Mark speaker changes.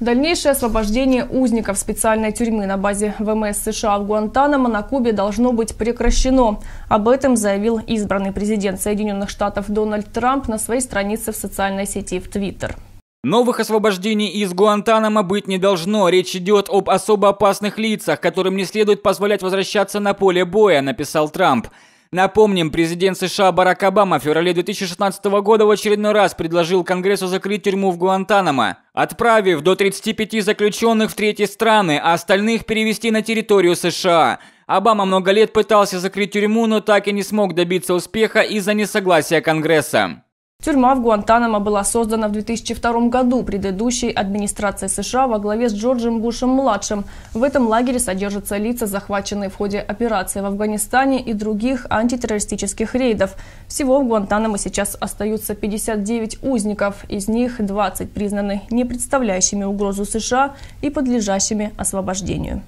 Speaker 1: Дальнейшее освобождение узников специальной тюрьмы на базе ВМС США в Гуантанамо на Кубе должно быть прекращено. Об этом заявил избранный президент Соединенных Штатов Дональд Трамп на своей странице в социальной сети в Твиттер.
Speaker 2: Новых освобождений из Гуантанамо быть не должно. Речь идет об особо опасных лицах, которым не следует позволять возвращаться на поле боя, написал Трамп. Напомним, президент США Барак Обама в феврале 2016 года в очередной раз предложил Конгрессу закрыть тюрьму в Гуантанамо, отправив до 35 заключенных в третьи страны, а остальных перевести на территорию США. Обама много лет пытался закрыть тюрьму, но так и не смог добиться успеха из-за несогласия Конгресса.
Speaker 1: Тюрьма в Гуантанамо была создана в 2002 году предыдущей администрацией США во главе с Джорджем Бушем-младшим. В этом лагере содержатся лица, захваченные в ходе операции в Афганистане и других антитеррористических рейдов. Всего в Гуантанамо сейчас остаются 59 узников, из них 20 признаны не представляющими угрозу США и подлежащими освобождению.